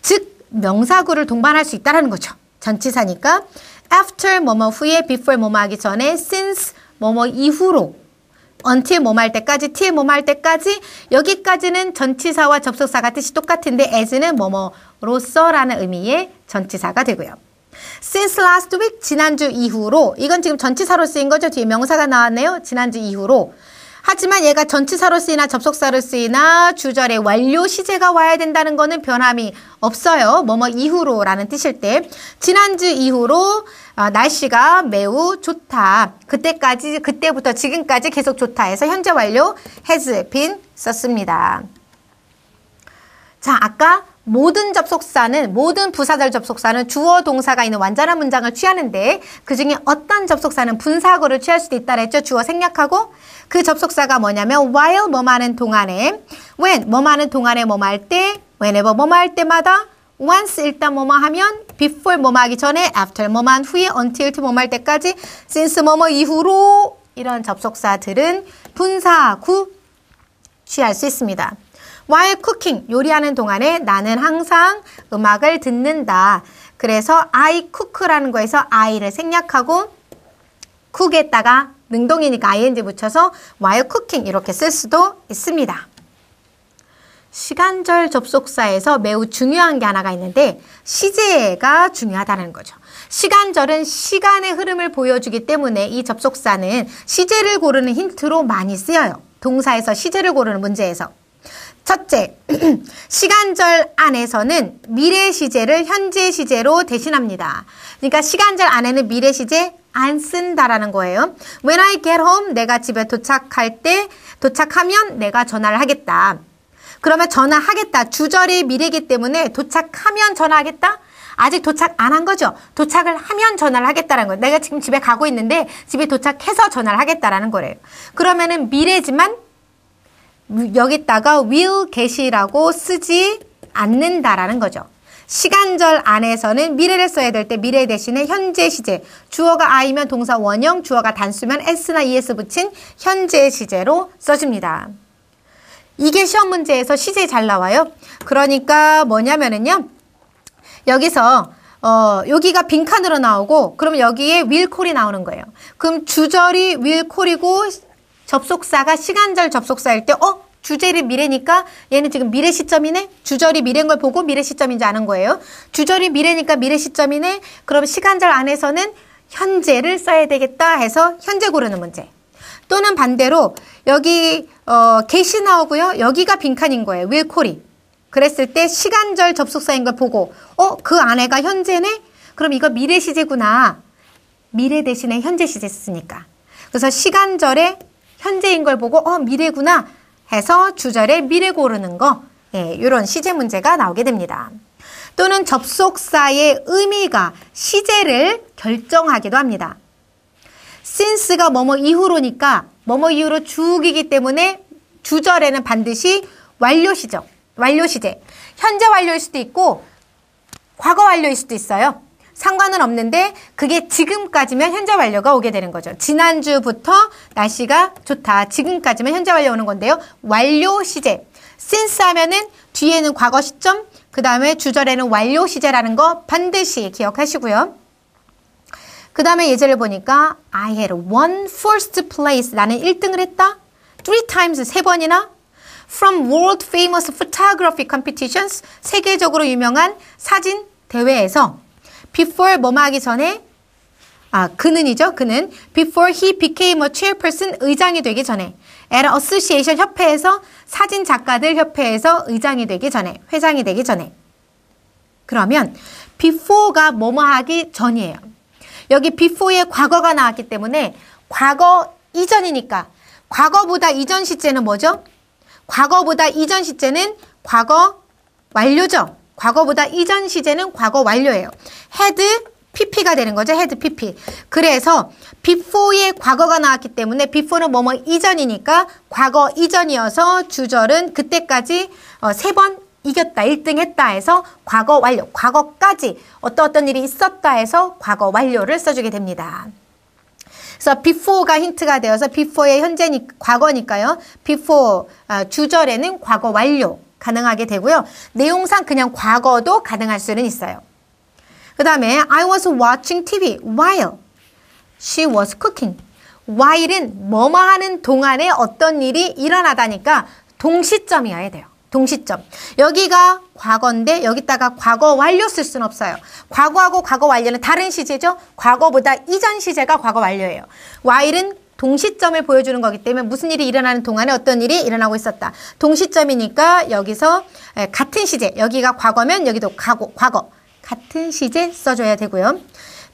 즉 명사구를 동반할 수있다는 거죠. 전치사니까 after 뭐뭐 후에 before 뭐뭐 하기 전에 since 뭐뭐 이후로 until 뭐뭐 할 때까지 till 뭐뭐 할 때까지 여기까지는 전치사와 접속사가 뜻이 똑같은데 as는 뭐뭐로서라는 의미의 전치사가 되고요. Since last week, 지난주 이후로 이건 지금 전치사로 쓰인 거죠. 뒤에 명사가 나왔네요. 지난주 이후로 하지만 얘가 전치사로 쓰이나 접속사로 쓰이나 주절의 완료 시제가 와야 된다는 거는 변함이 없어요. 뭐뭐 이후로라는 뜻일 때 지난주 이후로 아, 날씨가 매우 좋다. 그때까지 그때부터 지금까지 계속 좋다 해서 현재 완료 has been 썼습니다. 자, 아까 모든 접속사는 모든 부사절 접속사는 주어 동사가 있는 완전한 문장을 취하는데 그중에 어떤 접속사는 분사어를 취할 수도 있다 그랬죠. 주어 생략하고 그 접속사가 뭐냐면 while 뭐하는 동안에 when 뭐하는 동안에 뭐할 때 whenever 뭐할 때마다 once 일단 뭐뭐 하면 before 뭐뭐 하기 전에 after 뭐만 후에 until t 뭐할 때까지 since 뭐 뭐 이후로 이런 접속사들은 분사구 취할 수 있습니다. While cooking, 요리하는 동안에 나는 항상 음악을 듣는다. 그래서 I cook라는 거에서 I를 생략하고 cook에다가 능동이니까 ing 붙여서 while cooking 이렇게 쓸 수도 있습니다. 시간절 접속사에서 매우 중요한 게 하나가 있는데 시제가 중요하다는 거죠. 시간절은 시간의 흐름을 보여주기 때문에 이 접속사는 시제를 고르는 힌트로 많이 쓰여요. 동사에서 시제를 고르는 문제에서. 첫째, 시간절 안에서는 미래 시제를 현재 시제로 대신합니다. 그러니까 시간절 안에는 미래 시제 안 쓴다라는 거예요. When I get home, 내가 집에 도착할 때, 도착하면 내가 전화를 하겠다. 그러면 전화하겠다. 주절이 미래이기 때문에 도착하면 전화하겠다? 아직 도착 안 한 거죠. 도착을 하면 전화를 하겠다는 거예요. 내가 지금 집에 가고 있는데 집에 도착해서 전화를 하겠다라는 거래요. 그러면은 미래지만 여기다가 will get이라고 쓰지 않는다라는 거죠. 시간절 안에서는 미래를 써야 될 때 미래 대신에 현재 시제, 주어가 I면 동사 원형, 주어가 단수면 S나 ES 붙인 현재 시제로 써줍니다. 이게 시험 문제에서 시제 잘 나와요. 그러니까 뭐냐면은요. 여기서 어, 여기가 빈칸으로 나오고 그러면 여기에 will콜이 나오는 거예요. 그럼 주절이 will콜이고 접속사가 시간절 접속사일 때 어? 주제를 미래니까 얘는 지금 미래 시점이네? 주절이 미래인 걸 보고 미래 시점인지 아는 거예요. 주절이 미래니까 미래 시점이네? 그럼 시간절 안에서는 현재를 써야 되겠다 해서 현재 고르는 문제. 또는 반대로 여기 어, 게시 나오고요. 여기가 빈칸인 거예요. 윌콜이. 그랬을 때 시간절 접속사인 걸 보고 어? 그 안에가 현재네? 그럼 이거 미래 시제구나. 미래 대신에 현재 시제 쓰니까. 그래서 시간절에 현재인 걸 보고 어 미래구나 해서 주절에 미래 고르는 거 예, 이런 시제 문제가 나오게 됩니다. 또는 접속사의 의미가 시제를 결정하기도 합니다. since가 뭐뭐 이후로니까 뭐뭐 이후로 죽이기 때문에 주절에는 반드시 완료시죠. 완료시제. 현재 완료일 수도 있고 과거 완료일 수도 있어요. 상관은 없는데 그게 지금까지면 현재 완료가 오게 되는 거죠. 지난주부터 날씨가 좋다. 지금까지면 현재 완료 오는 건데요. 완료 시제. since 하면은 뒤에는 과거 시점, 그 다음에 주절에는 완료 시제라는 거 반드시 기억하시고요. 그 다음에 예제를 보니까 I had won first place. 나는 1등을 했다. three times 세 번이나 from world famous photography competitions 세계적으로 유명한 사진 대회에서 before 뭐뭐 하기 전에 아, 그는이죠. 그는 before he became a chairperson 의장이 되기 전에 at a association 협회에서 사진 작가들 협회에서 의장이 되기 전에 회장이 되기 전에 그러면 before가 뭐뭐 하기 전이에요. 여기 before에 과거가 나왔기 때문에 과거 이전이니까 과거보다 이전 시제는 뭐죠? 과거보다 이전 시제는 과거 완료죠. 과거보다 이전 시제는 과거 완료예요. 헤드 pp가 되는 거죠. 헤드 pp. 그래서 before의 과거가 나왔기 때문에 before는 뭐뭐 이전이니까 과거 이전이어서 주절은 그때까지 어, 세번 이겼다, 1등 했다 해서 과거 완료, 과거까지 어떤 어떤 일이 있었다 해서 과거 완료를 써주게 됩니다. 그래서 before가 힌트가 되어서 before의 현재니 과거니까요. before 아, 주절에는 과거 완료, 가능하게 되고요. 내용상 그냥 과거도 가능할 수는 있어요. 그 다음에 I was watching TV while she was cooking. while은 뭐뭐 하는 동안에 어떤 일이 일어나다니까 동시점이어야 돼요. 동시점. 여기가 과거인데 여기다가 과거 완료 쓸 수는 없어요. 과거하고 과거 완료는 다른 시제죠. 과거보다 이전 시제가 과거 완료예요. while은 동시점을 보여주는 거기 때문에 무슨 일이 일어나는 동안에 어떤 일이 일어나고 있었다. 동시점이니까 여기서 같은 시제, 여기가 과거면 여기도 과거, 과거. 같은 시제 써줘야 되고요.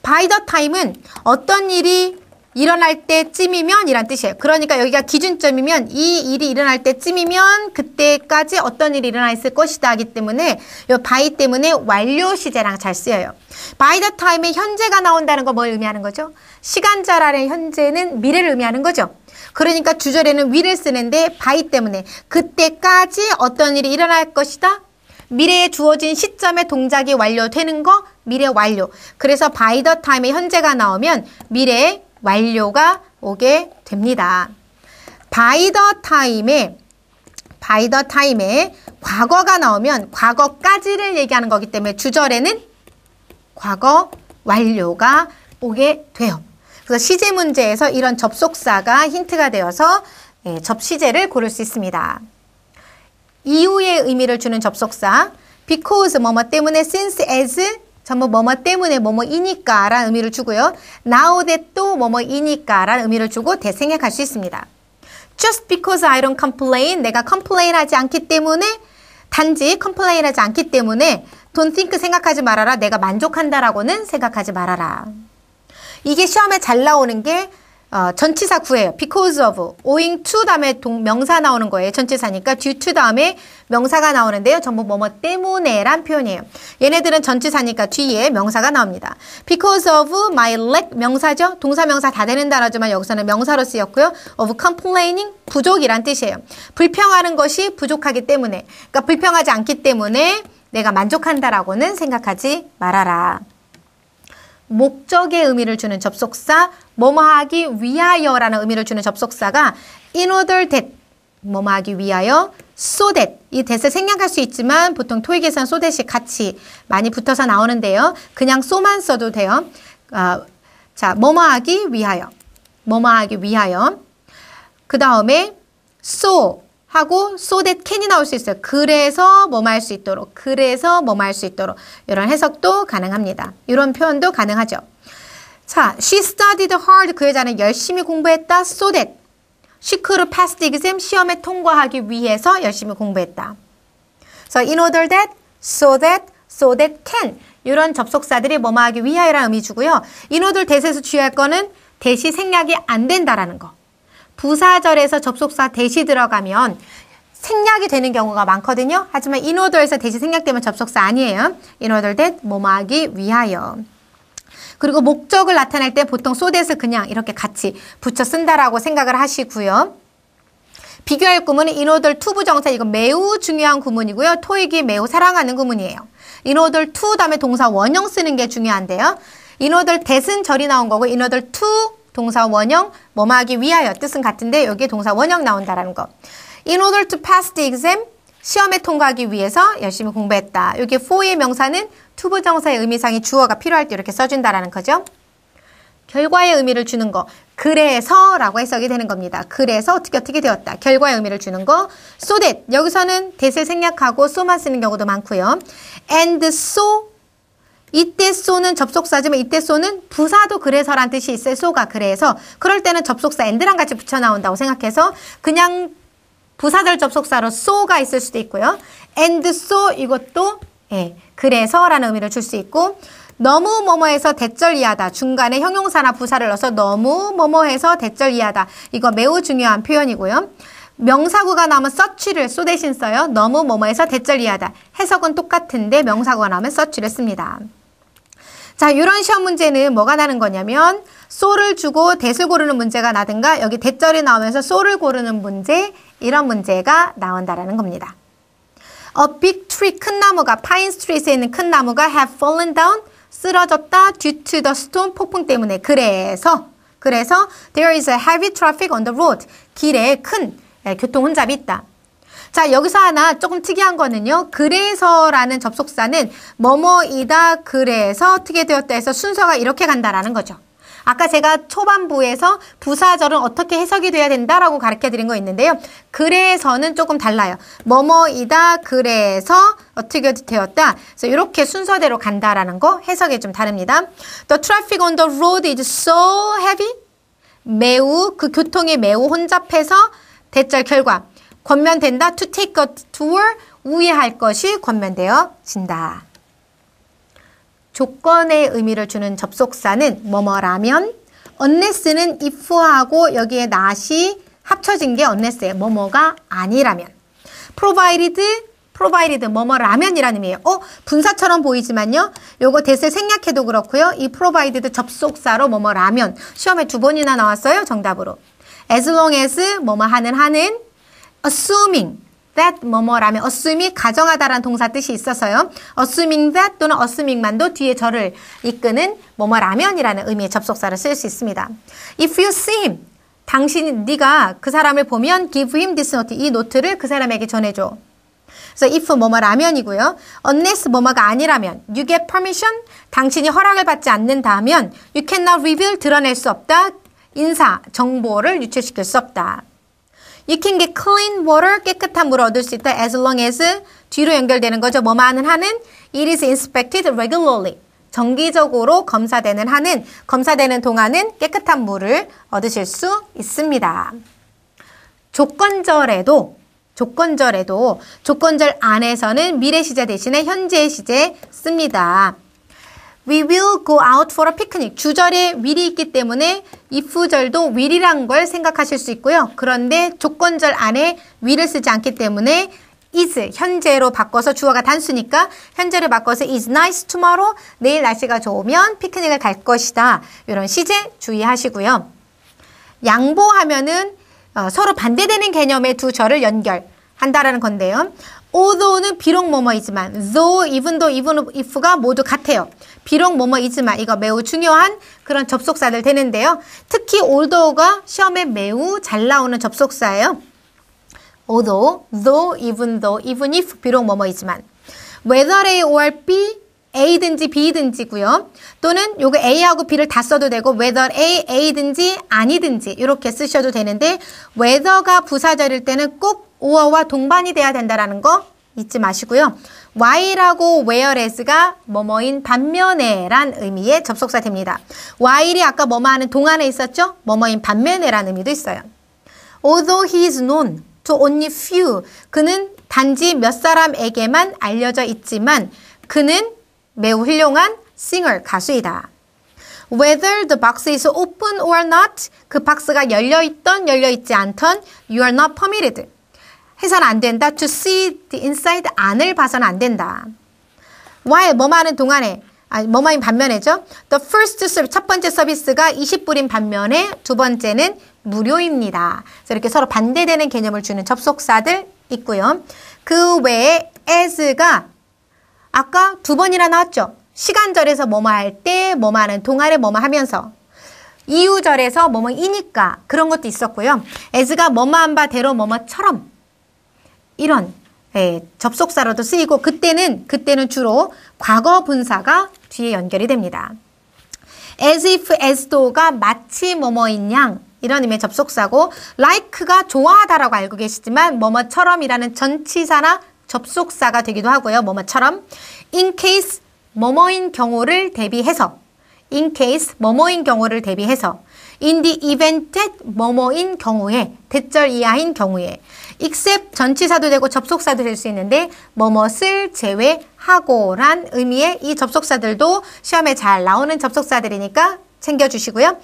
by the time은 어떤 일이 일어날 때쯤이면 이란 뜻이에요. 그러니까 여기가 기준점이면 이 일이 일어날 때쯤이면 그때까지 어떤 일이 일어나 있을 것이다 하기 때문에 요 by 때문에 완료 시제랑 잘 쓰여요. by the time에 현재가 나온다는 거 뭘 의미하는 거죠? 시간자라는 현재는 미래를 의미하는 거죠. 그러니까 주절에는 위를 쓰는데 바이 때문에 그때까지 어떤 일이 일어날 것이다. 미래에 주어진 시점에 동작이 완료되는 거 미래 완료. 그래서 바이 더 타임의 현재가 나오면 미래 완료가 오게 됩니다. 바이 더 타임에 바이 더 타임에 과거가 나오면 과거까지를 얘기하는 거기 때문에 주절에는 과거 완료가 오게 돼요. 그래서 시제 문제에서 이런 접속사가 힌트가 되어서 예, 접시제를 고를 수 있습니다. 이유의 의미를 주는 접속사 because 뭐뭐 때문에 since as 전부 뭐뭐 때문에 뭐뭐이니까 라는 의미를 주고요. now that 또 뭐뭐이니까 라는 의미를 주고 대생해 갈수 있습니다. just because I don't complain 내가 complain 하지 않기 때문에 단지 complain 하지 않기 때문에 don't think 생각하지 말아라 내가 만족한다라고는 생각하지 말아라. 이게 시험에 잘 나오는 게 어, 전치사 구예요. because of, owing to 다음에 동, 명사 나오는 거예요. 전치사니까 due to 다음에 명사가 나오는데요. 전부 뭐뭐 때문에란 표현이에요. 얘네들은 전치사니까 뒤에 명사가 나옵니다. because of my lack 명사죠. 동사 명사 다 되는 단어지만 여기서는 명사로 쓰였고요. of complaining 부족이란 뜻이에요. 불평하는 것이 부족하기 때문에 그러니까 불평하지 않기 때문에 내가 만족한다라고는 생각하지 말아라. 목적의 의미를 주는 접속사, 뭐뭐하기 위하여라는 의미를 주는 접속사가 in order that, 뭐뭐하기 위하여, so that, 이 that을 생략할 수 있지만 보통 토익에서는 so that이 같이 많이 붙어서 나오는데요. 그냥 so만 써도 돼요. 어, 자, 뭐뭐하기 위하여, 뭐뭐하기 위하여. 그 다음에 so, 하고 so that can이 나올 수 있어요. 그래서 뭐할 수 있도록, 그래서 뭐할 수 있도록 이런 해석도 가능합니다. 이런 표현도 가능하죠. 자, she studied hard. 그 여자는 열심히 공부했다. so that she could pass the exam. 시험에 통과하기 위해서 열심히 공부했다. So in order that, so that, so that can 이런 접속사들이 뭐뭐하기 위하여라는 의미 주고요. in order that에서 주의할 거는 대시 생략이 안 된다라는 거. 부사절에서 접속사 대시 들어가면 생략이 되는 경우가 많거든요. 하지만 in order에서 대시 생략되면 접속사 아니에요. in order that 뭐뭐 하기 위하여. 그리고 목적을 나타낼 때 보통 so that을 그냥 이렇게 같이 붙여 쓴다라고 생각을 하시고요. 비교할 구문은 in order to 부정사 이거 매우 중요한 구문이고요. 토익이 매우 사랑하는 구문이에요. in order to 다음에 동사 원형 쓰는 게 중요한데요. in order that은 절이 나온 거고 in order to 동사 원형 뭐뭐하기 위하여 뜻은 같은데 여기에 동사 원형 나온다라는 거. In order to pass the exam 시험에 통과하기 위해서 열심히 공부했다. 여기 for의 명사는 to 부정사의 의미상의 주어가 필요할 때 이렇게 써준다라는 거죠. 결과의 의미를 주는 거. 그래서라고 해석이 되는 겁니다. 그래서 어떻게 어떻게 되었다. 결과의 의미를 주는 거. So that 여기서는 대세 생략하고 so만 쓰는 경우도 많고요. And so 이때 쏘는 접속사지만 이때 쏘는 부사도 그래서란 뜻이 있어요. 쏘가 그래서 그럴 때는 접속사 엔드랑 같이 붙여 나온다고 생각해서 그냥 부사절 접속사로 쏘가 있을 수도 있고요. a 드 d 이것도 예, 그래서라는 의미를 줄 수 있고 너무 뭐뭐해서 대절 이하다. 중간에 형용사나 부사를 넣어서 너무 뭐뭐해서 대절 이하다. 이거 매우 중요한 표현이고요. 명사구가 나오면 서치를 쏘 대신 써요. 너무 뭐뭐해서 대절 이하다. 해석은 똑같은데 명사구가 나오면 서치를 씁니다. 자, 이런 시험 문제는 뭐가 나는 거냐면 소를 주고 대를 고르는 문제가 나든가 여기 대절이 나오면서 소를 고르는 문제 이런 문제가 나온다라는 겁니다. A big tree, 큰 나무가 파인 스트리트에 있는 큰 나무가 have fallen down, 쓰러졌다 due to the storm, 폭풍 때문에 그래서 그래서 there is a heavy traffic on the road, 길에 큰 예, 교통 혼잡이 있다. 자, 여기서 하나 조금 특이한 거는요. 그래서라는 접속사는 뭐뭐이다 그래서 어떻게 되었다 해서 순서가 이렇게 간다라는 거죠. 아까 제가 초반부에서 부사절은 어떻게 해석이 돼야 된다라고 가르쳐 드린 거 있는데요. 그래서는 조금 달라요. 뭐뭐이다 그래서 어떻게 되었다. 그래서 이렇게 순서대로 간다라는 거 해석이 좀 다릅니다. The traffic on the road is so heavy. 매우 그 교통이 매우 혼잡해서 대절 결과 권면된다. to take a tour 우회할 것이 권면되어진다. 조건의 의미를 주는 접속사는 뭐뭐라면 unless는 if하고 여기에 not이 합쳐진 게 unless예요. 뭐뭐가 아니라면 provided provided 뭐뭐라면이라는 의미예요. 어? 분사처럼 보이지만요. 요거 대세 생략해도 그렇고요. 이 provided 접속사로 뭐뭐라면 시험에 두 번이나 나왔어요. 정답으로. as long as 뭐뭐 하는 하는 assuming that 뭐뭐라면 assume이 가정하다라는 동사 뜻이 있어서요. assuming that 또는 assuming만도 뒤에 저를 이끄는 뭐뭐라면이라는 의미의 접속사를 쓸 수 있습니다. If you see him, 당신 네가 그 사람을 보면 give him this note, 이 노트를 그 사람에게 전해줘. 그래서 if 뭐뭐라면이고요. unless 뭐뭐가 아니라면 you get permission, 당신이 허락을 받지 않는다면 you cannot reveal, 드러낼 수 없다. 인사, 정보를 유출시킬 수 없다. You can get clean water, 깨끗한 물을 얻을 수 있다 as long as 뒤로 연결되는 거죠. 뭐만은 하는 it is inspected regularly. 정기적으로 검사되는 하는 검사되는 동안은 깨끗한 물을 얻으실 수 있습니다. 조건절에도 조건절에도 조건절 안에서는 미래 시제 대신에 현재 시제 씁니다. We will go out for a picnic. 주절에 will이 있기 때문에 if절도 will이란 걸 생각하실 수 있고요. 그런데 조건절 안에 will을 쓰지 않기 때문에 is 현재로 바꿔서 주어가 단수니까 현재를 바꿔서 is nice tomorrow 내일 날씨가 좋으면 피크닉을 갈 것이다. 이런 시제 주의하시고요. 양보하면은 어, 서로 반대되는 개념의 두 절을 연결한다라는 건데요. although는 비록 뭐뭐이지만 though, even though, even if가 모두 같아요. 비록 뭐뭐이지만 이거 매우 중요한 그런 접속사들 되는데요. 특히 although가 시험에 매우 잘 나오는 접속사예요. although, though, even though, even if, 비록 뭐뭐이지만 whether A or B A든지 B든지고요. 또는 요거 A하고 B를 다 써도 되고 whether A, A든지 아니든지 이렇게 쓰셔도 되는데 whether가 부사절일 때는 꼭 오어와 동반이 돼야 된다라는 거 잊지 마시고요. while하고 whereas가 뭐뭐인 반면에 란 의미의 접속사 됩니다. while이 아까 뭐뭐 하는 동안에 있었죠? 뭐뭐인 반면에 란 의미도 있어요. Although he is known to only few, 그는 단지 몇 사람에게만 알려져 있지만 그는 매우 훌륭한 싱어, 가수이다. Whether the box is open or not, 그 박스가 열려있던 열려있지 않던, you are not permitted. 해선 안 된다. To see the inside 안을 봐선 안 된다. While 뭐하은 동안에 아 뭐뭐인 반면에죠. The first service, 첫 번째 서비스가 20불인 반면에 두 번째는 무료입니다. 그래서 이렇게 서로 반대되는 개념을 주는 접속사들 있고요. 그 외에 as가 아까 두 번이나 나왔죠. 시간절에서 뭐뭐 할 때, 뭐뭐 은 동안에 뭐뭐 하면서 이유절에서 뭐뭐이니까 그런 것도 있었고요. as가 뭐뭐한 바 대로 뭐뭐처럼 이런 예, 접속사로도 쓰이고 그때는 그때는 주로 과거 분사가 뒤에 연결이 됩니다. as if as though가 마치 뭐뭐인 양 이런 의미의 접속사고 like가 좋아하다라고 알고 계시지만 뭐뭐처럼이라는 전치사나 접속사가 되기도 하고요. 뭐뭐처럼 in case 뭐뭐인 경우를 대비해서 in case 뭐뭐인 경우를 대비해서 in the event 뭐뭐인 경우에 대절 이하인 경우에 except 전치사도 되고 접속사도 될 수 있는데 뭐뭐을 제외하고란 의미의 이 접속사들도 시험에 잘 나오는 접속사들이니까 챙겨주시고요.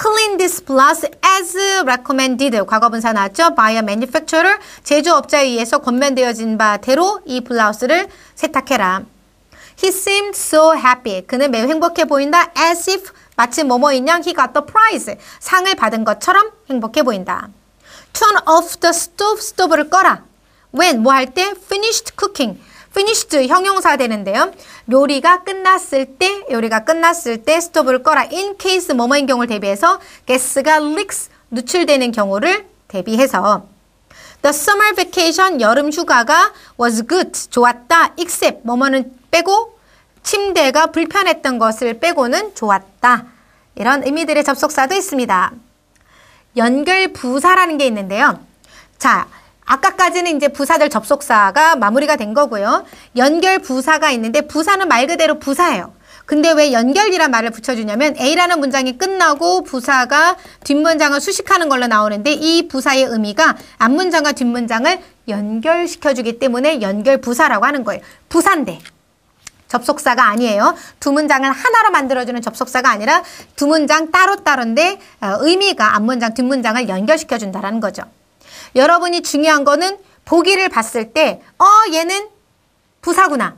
clean this plus as recommended 과거분사 나왔죠? by a manufacturer 제조업자에 의해서 권면되어진 바대로 이 블라우스를 세탁해라. He seemed so happy. 그는 매우 행복해 보인다. as if 마치 뭐뭐인 양 he got the prize. 상을 받은 것처럼 행복해 보인다. Turn off the stove, s t o 를 꺼라. When, 뭐 할 때? Finished cooking. finished 형용사 되는데요. 요리가 끝났을 때, 요리가 끝났을 때 스톱을 꺼라. in case 뭐뭐인 경우를 대비해서 가스가 leaks 누출되는 경우를 대비해서 The summer vacation 여름 휴가가 was good 좋았다. except 뭐뭐는 빼고 침대가 불편했던 것을 빼고는 좋았다. 이런 의미들의 접속사도 있습니다. 연결 부사라는 게 있는데요. 자, 아까까지는 이제 부사들 접속사가 마무리가 된 거고요. 연결 부사가 있는데 부사는 말 그대로 부사예요. 근데 왜 연결이란 말을 붙여주냐면 A라는 문장이 끝나고 부사가 뒷문장을 수식하는 걸로 나오는데 이 부사의 의미가 앞문장과 뒷문장을 연결시켜주기 때문에 연결 부사라고 하는 거예요. 부산대 접속사가 아니에요. 두 문장을 하나로 만들어주는 접속사가 아니라 두 문장 따로따로인데 어, 의미가 앞문장, 뒷문장을 연결시켜준다는 거죠. 여러분이 중요한 거는 보기를 봤을 때, 어, 얘는 부사구나.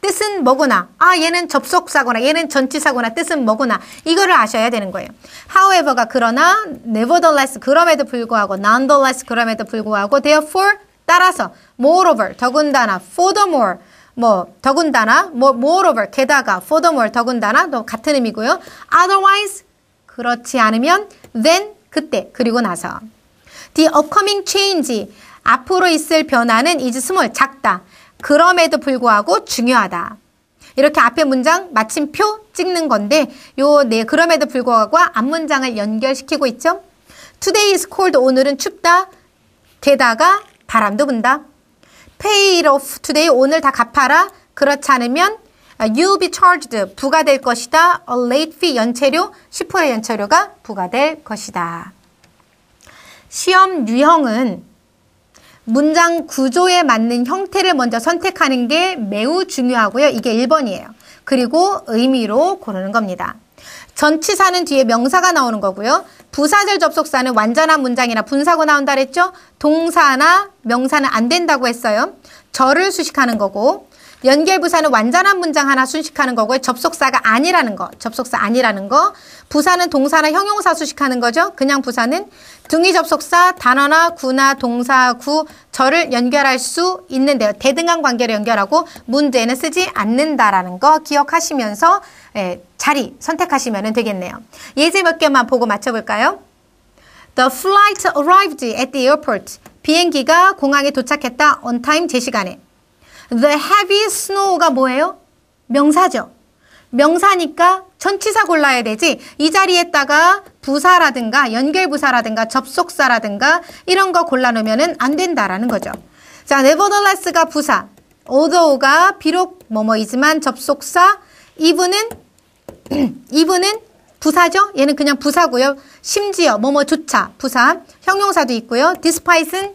뜻은 뭐구나. 아, 얘는 접속사구나. 얘는 전치사구나. 뜻은 뭐구나. 이거를 아셔야 되는 거예요. however가 그러나, nevertheless 그럼에도 불구하고, nonetheless 그럼에도 불구하고, therefore 따라서, moreover 더군다나, furthermore 뭐 더군다나 뭐 moreover 게다가 f u r t h e m o r e 더군다나 또 같은 의미고요. otherwise 그렇지 않으면 then 그때 그리고 나서 the upcoming change 앞으로 있을 변화는 is small 작다. 그럼에도 불구하고 중요하다. 이렇게 앞에 문장 마침표 찍는 건데 요 네 그럼에도 불구하고 앞 문장을 연결시키고 있죠. Today is cold 오늘은 춥다. 게다가 바람도 분다. pay it off today 오늘 다 갚아라. 그렇지 않으면 아, you'll be charged 부과될 것이다. a late fee 연체료 10%의 연체료가 부과될 것이다. 시험 유형은 문장 구조에 맞는 형태를 먼저 선택하는 게 매우 중요하고요. 이게 1번이에요. 그리고 의미로 고르는 겁니다. 전치사는 뒤에 명사가 나오는 거고요. 부사절 접속사는 완전한 문장이나 분사고 나온다 그랬죠? 동사나 명사는 안 된다고 했어요. 절을 수식하는 거고 연결부사는 완전한 문장 하나 수식하는 거고요. 접속사가 아니라는 거. 접속사 아니라는 거. 부사는 동사나 형용사 수식하는 거죠. 그냥 부사는 등위 접속사, 단어나 구나 동사, 구, 저를 연결할 수 있는데요. 대등한 관계를 연결하고 문제는 쓰지 않는다라는 거 기억하시면서 예, 자리 선택하시면 되겠네요. 예제 몇 개만 보고 맞춰볼까요? The flight arrived at the airport. 비행기가 공항에 도착했다. on time 제시간에. The heavy snow가 뭐예요? 명사죠. 명사니까 전치사 골라야 되지 이 자리에다가 부사라든가 연결부사라든가 접속사라든가 이런 거 골라놓으면 안 된다라는 거죠. 자, nevertheless가 부사, although가 비록 뭐뭐이지만 접속사, 이분은 이분은 부사죠. 얘는 그냥 부사고요. 심지어 뭐뭐조차 부사, 형용사도 있고요. despite은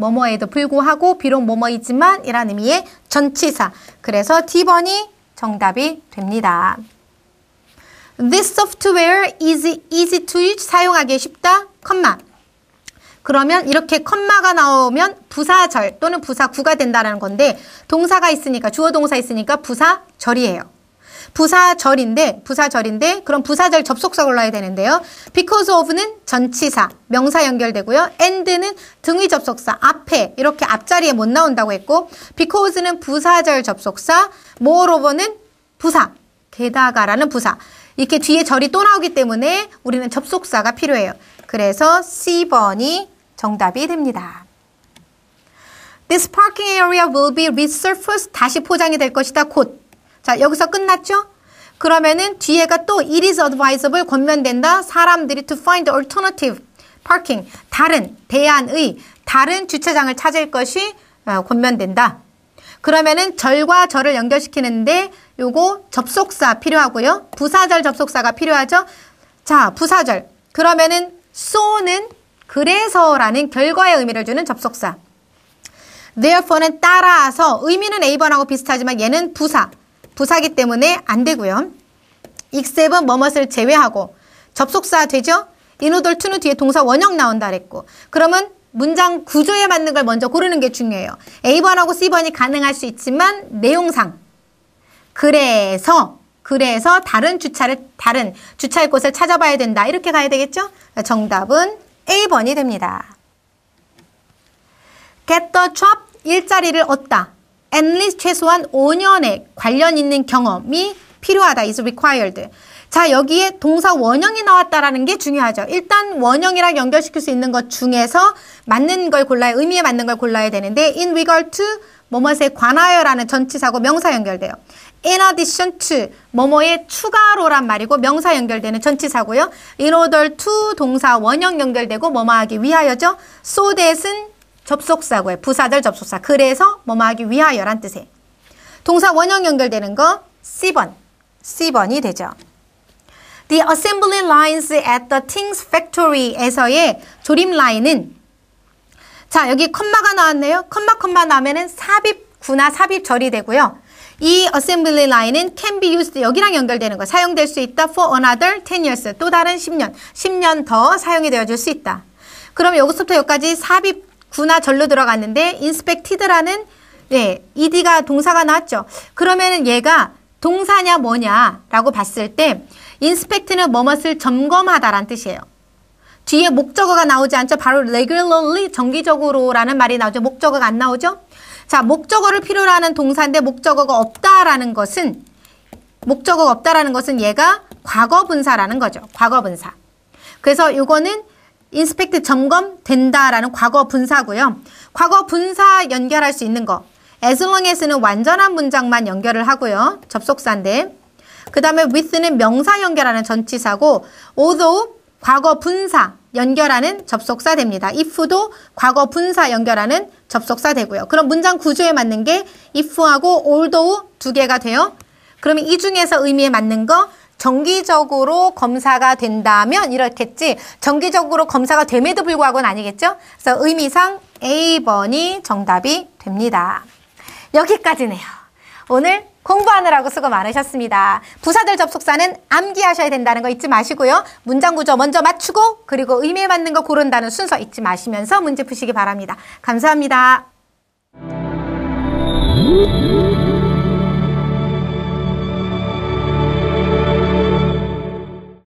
뭐뭐에도 불구하고 비록 뭐뭐이지만 이란 의미의 전치사. 그래서 D번이 정답이 됩니다. This software is easy to use. 사용하기 쉽다. 컴마. 그러면 이렇게 컴마가 나오면 부사절 또는 부사구가 된다는 건데 동사가 있으니까 주어 동사 있으니까 부사절이에요. 부사절인데 부사절인데 그럼 부사절 접속사 올라야 되는데요. because of는 전치사, 명사 연결되고요. and는 등위 접속사 앞에 이렇게 앞자리에 못 나온다고 했고 because는 부사절 접속사, moreover는 부사, 게다가라는 부사. 이렇게 뒤에 절이 또 나오기 때문에 우리는 접속사가 필요해요. 그래서 C번이 정답이 됩니다. This parking area will be resurfaced. 다시 포장이 될 것이다. 곧. 자, 여기서 끝났죠? 그러면은 뒤에가 또 it is advisable 권면된다. 사람들이 to find alternative parking 다른 대안의 다른 주차장을 찾을 것이 어, 권면된다. 그러면은 절과 절을 연결시키는데 요거 접속사 필요하고요. 부사절 접속사가 필요하죠. 자, 부사절. 그러면은 so는 그래서라는 결과의 의미를 주는 접속사. therefore는 따라서 의미는 a번하고 비슷하지만 얘는 부사. 부사기 때문에 안 되고요. 익셉은 머뭇을 제외하고 접속사 되죠? 인우돌 투는 뒤에 동사 원형 나온다 그랬고 그러면 문장 구조에 맞는 걸 먼저 고르는 게 중요해요. A번하고 C번이 가능할 수 있지만 내용상 그래서 그래서 다른 주차를 다른 주차의 곳을 찾아봐야 된다. 이렇게 가야 되겠죠? 정답은 A번이 됩니다. get the job 일자리를 얻다. at least 최소한 5년의 관련 있는 경험이 필요하다 is required. 자, 여기에 동사 원형이 나왔다라는 게 중요하죠. 일단 원형이랑 연결시킬 수 있는 것 중에서 맞는 걸 골라야, 의미에 맞는 걸 골라야 되는데, in regard to 뭐뭐에 관하여라는 전치사고 명사 연결돼요. in addition to 뭐뭐에 추가로란 말이고 명사 연결되는 전치사고요. in order to 동사 원형 연결되고 뭐뭐하기 위하여죠. so that은 접속사고의 부사들 접속사. 그래서 뭐뭐 하기 위하여란 뜻에 동사 원형 연결되는 거 C번. C번이 되죠. The assembly lines at the Ting's factory에서의 조립 라인은 자, 여기 컴마가 나왔네요. 컴마 컴마 나면은 삽입 구나 삽입 절이 되고요. 이 assembly line은 can be used 여기랑 연결되는 거 사용될 수 있다 for another 10 years 또 다른 10년 10년 더 사용이 되어질 수 있다 그럼 여기서부터 여기까지 삽입 구나 절로 들어갔는데 인스펙티드라는 예, ed가 동사가 나왔죠. 그러면 얘가 동사냐 뭐냐라고 봤을 때 인스펙트는 뭐뭇을 점검하다는 뜻이에요. 뒤에 목적어가 나오지 않죠. 바로 regularly 정기적으로라는 말이 나오죠. 목적어가 안 나오죠. 자, 목적어를 필요로 하는 동사인데 목적어가 없다라는 것은 목적어가 없다라는 것은 얘가 과거 분사라는 거죠. 과거 분사. 그래서 이거는 인스펙트 점검된다라는 과거 분사고요. 과거 분사 연결할 수 있는 거. as long as는 완전한 문장만 연결을 하고요. 접속사인데. 그 다음에 with는 명사 연결하는 전치사고 although 과거 분사 연결하는 접속사 됩니다. if도 과거 분사 연결하는 접속사 되고요. 그럼 문장 구조에 맞는 게 if하고 although 두 개가 돼요. 그러면 이 중에서 의미에 맞는 거 정기적으로 검사가 된다면 이렇겠지 정기적으로 검사가 됨에도 불구하고는 아니겠죠? 그래서 의미상 A번이 정답이 됩니다. 여기까지네요. 오늘 공부하느라고 수고 많으셨습니다. 부사들 접속사는 암기하셔야 된다는 거 잊지 마시고요. 문장 구조 먼저 맞추고 그리고 의미에 맞는 거 고른다는 순서 잊지 마시면서 문제 푸시기 바랍니다. 감사합니다.